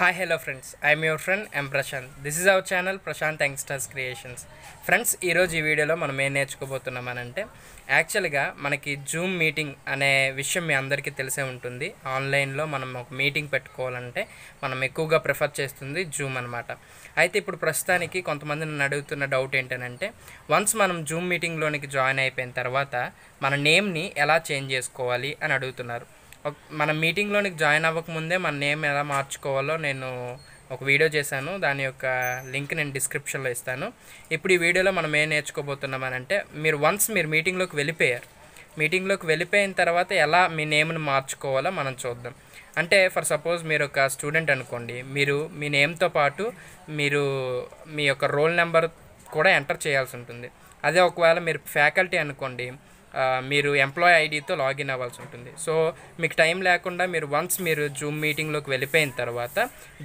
hi hello friends I'm your friend M Prashant this is our channel Prashant youngsters creations friends ఈరోజు ఈ వీడియోలో మనం ఏం నేర్చుకోబోతున్నామనంటే యాక్చువల్గా మనకి జూమ్ మీటింగ్ అనే విషయం మీ అందరికీ తెలిసే ఉంటుంది ఆన్లైన్లో మనం ఒక మీటింగ్ పెట్టుకోవాలంటే మనం ఎక్కువగా ప్రిఫర్ చేస్తుంది జూమ్ అనమాట అయితే ఇప్పుడు ప్రస్తుతానికి కొంతమంది నన్ను అడుగుతున్న డౌట్ ఏంటనంటే వన్స్ మనం జూమ్ మీటింగ్లోనికి జాయిన్ అయిపోయిన తర్వాత మన నేమ్ని ఎలా చేంజ్ చేసుకోవాలి అని అడుగుతున్నారు మన మీటింగ్లోనికి జాయిన్ అవ్వకముందే మన నేమ్ ఎలా మార్చుకోవాలో నేను ఒక వీడియో చేశాను దాని యొక్క లింక్ నేను డిస్క్రిప్షన్లో ఇస్తాను ఇప్పుడు ఈ వీడియోలో మనం ఏం నేర్చుకోబోతున్నామని అంటే మీరు వన్స్ మీరు మీటింగ్లోకి వెళ్ళిపోయారు మీటింగ్లోకి వెళ్ళిపోయిన తర్వాత ఎలా మీ నేమ్ను మార్చుకోవాలో మనం చూద్దాం అంటే ఫర్ సపోజ్ మీరు ఒక స్టూడెంట్ అనుకోండి మీరు మీ నేమ్తో పాటు మీరు మీ యొక్క రోల్ నెంబర్ కూడా ఎంటర్ చేయాల్సి ఉంటుంది అదే ఒకవేళ మీరు ఫ్యాకల్టీ అనుకోండి మీరు ఎంప్లాయ్ ఐడితో లాగిన్ అవ్వాల్సి ఉంటుంది సో మీకు టైం లేకుండా మీరు వన్స్ మీరు జూమ్ మీటింగ్లోకి వెళ్ళిపోయిన తర్వాత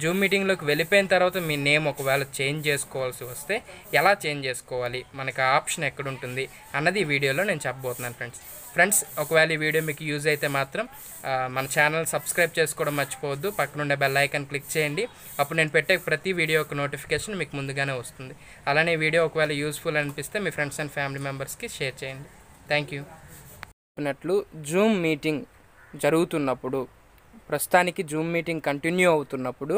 జూమ్ మీటింగ్లోకి వెళ్ళిపోయిన తర్వాత మీ నేమ్ ఒకవేళ చేంజ్ చేసుకోవాల్సి వస్తే ఎలా చేంజ్ చేసుకోవాలి మనకు ఆ ఆప్షన్ ఎక్కడ ఉంటుంది అన్నది ఈ వీడియోలో నేను చెప్పబోతున్నాను ఫ్రెండ్స్ ఫ్రెండ్స్ ఒకవేళ ఈ వీడియో మీకు యూజ్ అయితే మాత్రం మన ఛానల్ సబ్స్క్రైబ్ చేసుకోవడం మర్చిపోవద్దు పక్కనుండే బెల్ ఐకాన్ క్లిక్ చేయండి అప్పుడు నేను పెట్టే ప్రతి వీడియో యొక్క నోటిఫికేషన్ మీకు ముందుగానే వస్తుంది అలానే వీడియో ఒకవేళ యూస్ఫుల్ అనిపిస్తే మీ ఫ్రెండ్స్ అండ్ ఫ్యామిలీ మెంబర్స్కి షేర్ చేయండి థ్యాంక్ యూ చెప్పినట్లు జూమ్ మీటింగ్ జరుగుతున్నప్పుడు ప్రస్తుతానికి జూమ్ మీటింగ్ కంటిన్యూ అవుతున్నప్పుడు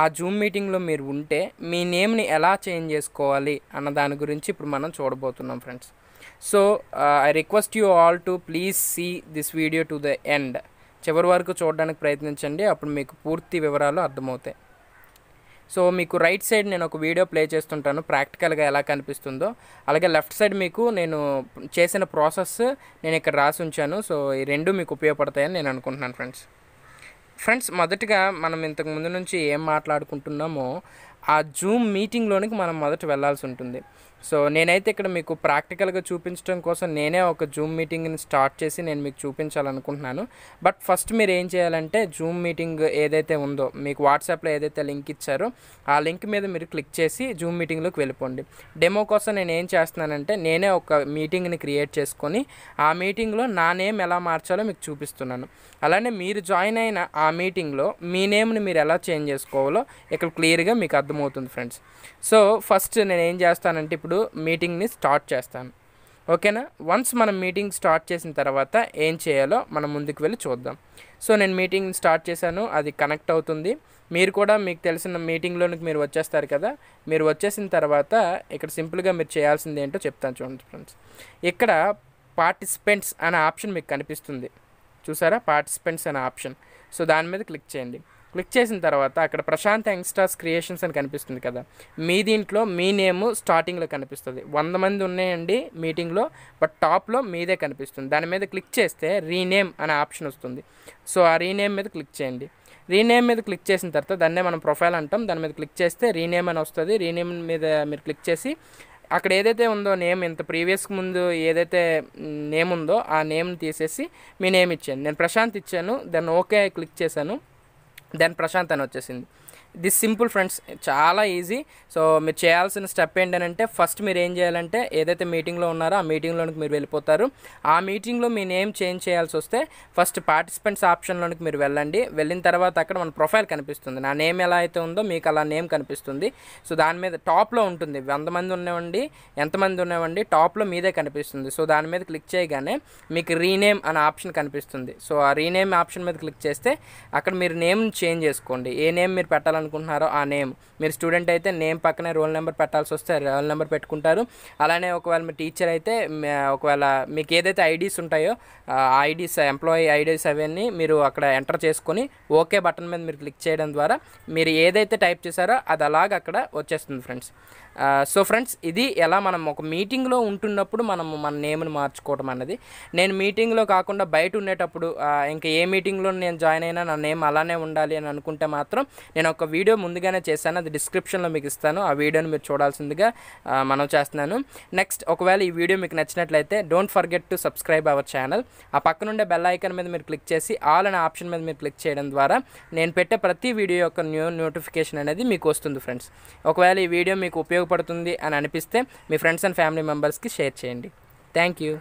ఆ జూమ్ మీటింగ్లో మీరు ఉంటే మీ నేమ్ని ఎలా చేంజ్ చేసుకోవాలి అన్న దాని గురించి ఇప్పుడు మనం చూడబోతున్నాం friends so I request you all to please see this video to the end చివరి వరకు చూడడానికి ప్రయత్నించండి అప్పుడు మీకు పూర్తి వివరాలు అర్థమవుతాయి సో మీకు రైట్ సైడ్ నేను ఒక వీడియో ప్లే చేస్తుంటాను ప్రాక్టికల్గా ఎలా కనిపిస్తుందో అలాగే లెఫ్ట్ సైడ్ మీకు నేను చేసిన ప్రాసెస్ నేను ఇక్కడ రాసి ఉంచాను సో ఈ రెండు మీకు ఉపయోగపడతాయని నేను అనుకుంటున్నాను ఫ్రెండ్స్ ఫ్రెండ్స్ మొదటిగా మనం ఇంతకు ముందు నుంచి ఏం మాట్లాడుకుంటున్నామో ఆ జూమ్ మీటింగ్లోనికి మనం మొదట వెళ్లాల్సి ఉంటుంది సో నేనైతే ఇక్కడ మీకు ప్రాక్టికల్గా చూపించడం కోసం నేనే ఒక జూమ్ మీటింగ్ని స్టార్ట్ చేసి నేను మీకు చూపించాలనుకుంటున్నాను బట్ ఫస్ట్ మీరు ఏం చేయాలంటే జూమ్ మీటింగ్ ఏదైతే ఉందో మీకు వాట్సాప్లో ఏదైతే లింక్ ఇచ్చారో ఆ లింక్ మీద మీరు క్లిక్ చేసి జూమ్ మీటింగ్లోకి వెళ్ళిపోండి డెమో కోసం నేను ఏం చేస్తున్నానంటే నేనే ఒక మీటింగ్ని క్రియేట్ చేసుకొని ఆ మీటింగ్లో నా నేమ్ ఎలా మార్చాలో మీకు చూపిస్తున్నాను అలానే మీరు జాయిన్ అయిన ఆ మీటింగ్లో మీ నేమ్ని మీరు ఎలా చేంజ్ చేసుకోవాలో ఇక్కడ క్లియర్గా మీకు అర్థమవుతుంది ఫ్రెండ్స్ సో ఫస్ట్ నేను ఏం చేస్తానంటే ఇప్పుడు ఇప్పుడు మీటింగ్ని స్టార్ట్ చేస్తాను ఓకేనా వన్స్ మనం మీటింగ్ స్టార్ట్ చేసిన తర్వాత ఏం చేయాలో మనం ముందుకు వెళ్ళి చూద్దాం సో నేను మీటింగ్ స్టార్ట్ చేశాను అది కనెక్ట్ అవుతుంది మీరు కూడా మీకు తెలిసిన మీటింగ్లోనికి మీరు వచ్చేస్తారు కదా మీరు వచ్చేసిన తర్వాత ఇక్కడ సింపుల్గా మీరు చేయాల్సింది ఏంటో చెప్తాను చూడండి ఫ్రెండ్స్ ఇక్కడ పార్టిసిపెంట్స్ అనే ఆప్షన్ మీకు కనిపిస్తుంది చూసారా పార్టిసిపెంట్స్ అనే ఆప్షన్ సో దాని మీద క్లిక్ చేయండి క్లిక్ చేసిన తర్వాత అక్కడ ప్రశాంత్ స్టార్స్ క్రియేషన్స్ అని కనిపిస్తుంది కదా మీ దీంట్లో మీ నేమ్ స్టార్టింగ్లో కనిపిస్తుంది వంద మంది ఉన్నాయండి మీటింగ్లో బట్ టాప్లో మీదే కనిపిస్తుంది దాని మీద క్లిక్ చేస్తే రీనేమ్ అనే ఆప్షన్ వస్తుంది సో ఆ రీనేమ్ మీద క్లిక్ చేయండి రీనేమ్ మీద క్లిక్ చేసిన తర్వాత దాన్నే మనం ప్రొఫైల్ అంటాం దాని మీద క్లిక్ చేస్తే రీనేమ్ అని వస్తుంది రీనేమ్ మీద మీరు క్లిక్ చేసి అక్కడ ఏదైతే ఉందో నేమ్ ఇంత ప్రీవియస్ ముందు ఏదైతే నేమ్ ఉందో ఆ నేమ్ తీసేసి మీ నేమ్ ఇచ్చాను నేను ప్రశాంత్ ఇచ్చాను దాన్ని ఓకే క్లిక్ చేశాను దెన్ ప్రశాంత్ అని వచ్చేసింది దిస్ సింపుల్ ఫ్రెండ్స్ చాలా ఈజీ సో మీరు చేయాల్సిన స్టెప్ ఏంటంటే ఫస్ట్ మీరు ఏం చేయాలంటే ఏదైతే మీటింగ్లో ఉన్నారో ఆ మీటింగ్లోనికి మీరు వెళ్ళిపోతారు ఆ మీటింగ్లో మీ నేమ్ చేంజ్ చేయాల్సి వస్తే ఫస్ట్ పార్టిసిపెంట్స్ ఆప్షన్లోనికి మీరు వెళ్ళండి వెళ్ళిన తర్వాత అక్కడ మన ప్రొఫైల్ కనిపిస్తుంది నా నేమ్ ఎలా అయితే ఉందో మీకు అలా నేమ్ కనిపిస్తుంది సో దాని మీద టాప్లో ఉంటుంది వంద మంది ఉన్నవండి ఎంతమంది ఉన్నవండి టాప్లో మీదే కనిపిస్తుంది సో దాని మీద క్లిక్ చేయగానే మీకు రీనేమ్ అనే ఆప్షన్ కనిపిస్తుంది సో ఆ రీనేమ్ ఆప్షన్ మీద క్లిక్ చేస్తే అక్కడ మీరు నేమ్ చేంజ్ చేసుకోండి ఏ నేమ్ మీరు పెట్టాలని పెట్టాలనుకుంటున్నారో ఆ నేమ్ మీరు స్టూడెంట్ అయితే నేమ్ పక్కనే రోల్ నెంబర్ పెట్టాల్సి వస్తే రోల్ నెంబర్ పెట్టుకుంటారు అలానే ఒకవేళ మీ టీచర్ అయితే ఒకవేళ మీకు ఏదైతే ఐడీస్ ఉంటాయో ఐడీస్ ఎంప్లాయీ ఐడీస్ అవన్నీ మీరు అక్కడ ఎంటర్ చేసుకొని ఓకే బటన్ మీద మీరు క్లిక్ చేయడం ద్వారా మీరు ఏదైతే టైప్ చేశారో అది అలాగ అక్కడ వచ్చేస్తుంది ఫ్రెండ్స్ సో ఫ్రెండ్స్ ఇది ఎలా మనం ఒక మీటింగ్లో ఉంటున్నప్పుడు మనం మన నేమ్ని మార్చుకోవడం అన్నది నేను మీటింగ్లో కాకుండా బయట ఉండేటప్పుడు ఇంకా ఏ మీటింగ్లో నేను జాయిన్ అయినా నా నేమ్ అలానే ఉండాలి అని అనుకుంటే మాత్రం నేను ఒక వీడియో ముందుగానే చేశాను అది డిస్క్రిప్షన్లో మీకు ఇస్తాను ఆ వీడియోని మీరు చూడాల్సిందిగా మనం చేస్తున్నాను నెక్స్ట్ ఒకవేళ ఈ వీడియో మీకు నచ్చినట్లయితే don't forget to subscribe our channel ఆ పక్కనుండే బెల్ ఐకన్ మీద మీరు క్లిక్ చేసి ఆల్ అనే ఆప్షన్ మీద మీరు క్లిక్ చేయడం ద్వారా నేను పెట్టే ప్రతి వీడియో యొక్క న్యూ నోటిఫికేషన్ అనేది మీకు వస్తుంది ఫ్రెండ్స్ ఒకవేళ ఈ వీడియో మీకు ఉపయోగపడుతుంది అని అనిపిస్తే మీ ఫ్రెండ్స్ అండ్ ఫ్యామిలీ మెంబర్స్కి షేర్ చేయండి థ్యాంక్ యూ